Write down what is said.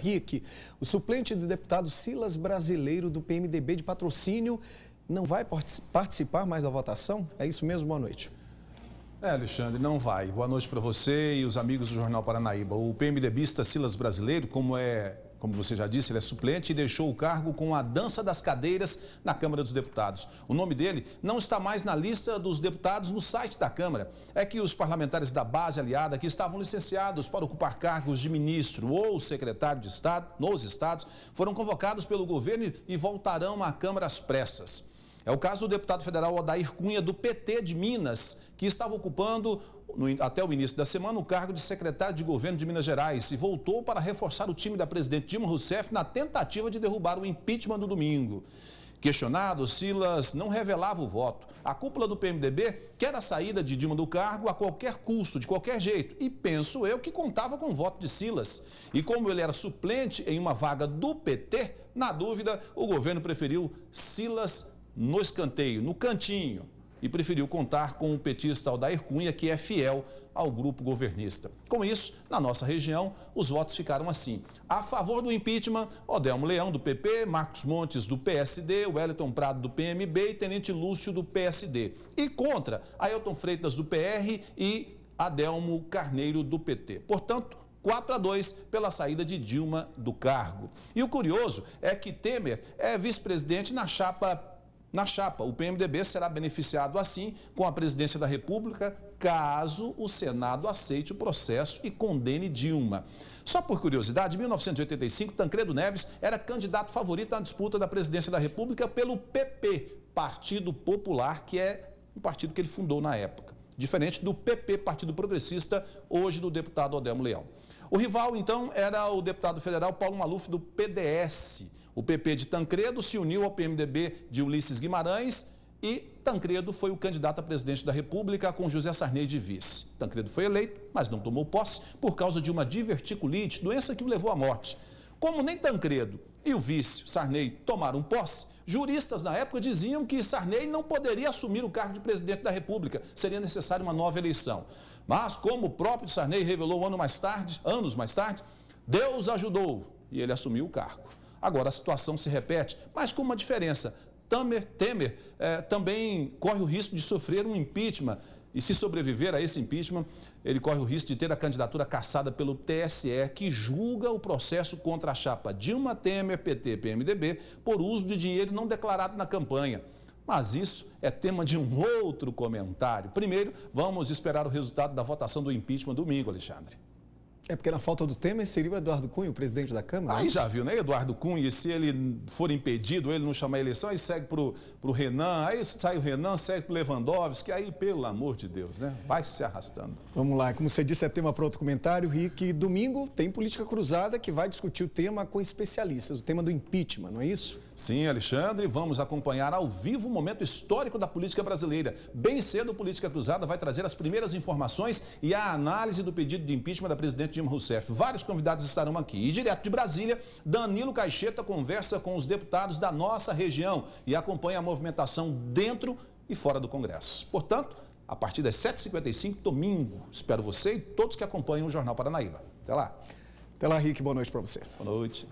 Rick, o suplente do deputado Silas Brasileiro do PMDB de patrocínio não vai participar mais da votação? É isso mesmo? Boa noite. É, Alexandre, não vai. Boa noite para você e os amigos do Jornal Paranaíba. O PMDBista Silas Brasileiro, como é como você já disse, ele é suplente e deixou o cargo com a dança das cadeiras na Câmara dos Deputados. O nome dele não está mais na lista dos deputados no site da Câmara. É que os parlamentares da base aliada que estavam licenciados para ocupar cargos de ministro ou secretário de Estado nos estados foram convocados pelo governo e voltarão à Câmara às pressas. É o caso do deputado federal Odair Cunha, do PT de Minas, que estava ocupando, no, até o início da semana, o cargo de secretário de governo de Minas Gerais e voltou para reforçar o time da presidente Dilma Rousseff na tentativa de derrubar o impeachment do domingo. Questionado, Silas não revelava o voto. A cúpula do PMDB quer a saída de Dilma do cargo a qualquer custo, de qualquer jeito. E penso eu que contava com o voto de Silas. E como ele era suplente em uma vaga do PT, na dúvida, o governo preferiu Silas no escanteio, no cantinho, e preferiu contar com o petista Aldair Cunha, que é fiel ao grupo governista. Com isso, na nossa região, os votos ficaram assim. A favor do impeachment, Odelmo Leão, do PP, Marcos Montes, do PSD, Wellington Prado, do PMB e Tenente Lúcio, do PSD. E contra, Ailton Freitas, do PR e Adelmo Carneiro, do PT. Portanto, 4 a 2 pela saída de Dilma do cargo. E o curioso é que Temer é vice-presidente na chapa na chapa. O PMDB será beneficiado assim com a presidência da República, caso o Senado aceite o processo e condene Dilma. Só por curiosidade, em 1985, Tancredo Neves era candidato favorito na disputa da presidência da República pelo PP, Partido Popular, que é um partido que ele fundou na época. Diferente do PP, Partido Progressista, hoje do deputado Odelmo Leão. O rival, então, era o deputado federal Paulo Maluf, do PDS. O PP de Tancredo se uniu ao PMDB de Ulisses Guimarães e Tancredo foi o candidato a presidente da República com José Sarney de vice. Tancredo foi eleito, mas não tomou posse por causa de uma diverticulite, doença que o levou à morte. Como nem Tancredo e o vice, Sarney, tomaram posse, juristas na época diziam que Sarney não poderia assumir o cargo de presidente da República, seria necessária uma nova eleição. Mas, como o próprio Sarney revelou um ano mais tarde, anos mais tarde, Deus ajudou e ele assumiu o cargo. Agora, a situação se repete, mas com uma diferença. Temer, Temer eh, também corre o risco de sofrer um impeachment. E se sobreviver a esse impeachment, ele corre o risco de ter a candidatura cassada pelo TSE, que julga o processo contra a chapa Dilma Temer, PT, PMDB, por uso de dinheiro não declarado na campanha. Mas isso é tema de um outro comentário. Primeiro, vamos esperar o resultado da votação do impeachment domingo, Alexandre. É porque na falta do Temer seria o Eduardo Cunha, o presidente da Câmara. Aí já viu, né? Eduardo Cunha, e se ele for impedido, ele não chamar a eleição, aí segue pro pro Renan, aí sai o Renan, segue pro Lewandowski, aí, pelo amor de Deus, né? Vai se arrastando. Vamos lá, como você disse, é tema para outro comentário, Rick. Domingo tem Política Cruzada que vai discutir o tema com especialistas, o tema do impeachment, não é isso? Sim, Alexandre, vamos acompanhar ao vivo o momento histórico da política brasileira. Bem cedo, Política Cruzada vai trazer as primeiras informações e a análise do pedido de impeachment da presidente Dilma Rousseff. Vários convidados estarão aqui. E direto de Brasília, Danilo Caixeta conversa com os deputados da nossa região e acompanha a movimentação dentro e fora do Congresso. Portanto, a partir das 7h55, domingo. Espero você e todos que acompanham o Jornal Paranaíba. Até lá. Até lá, Rick. Boa noite para você. Boa noite.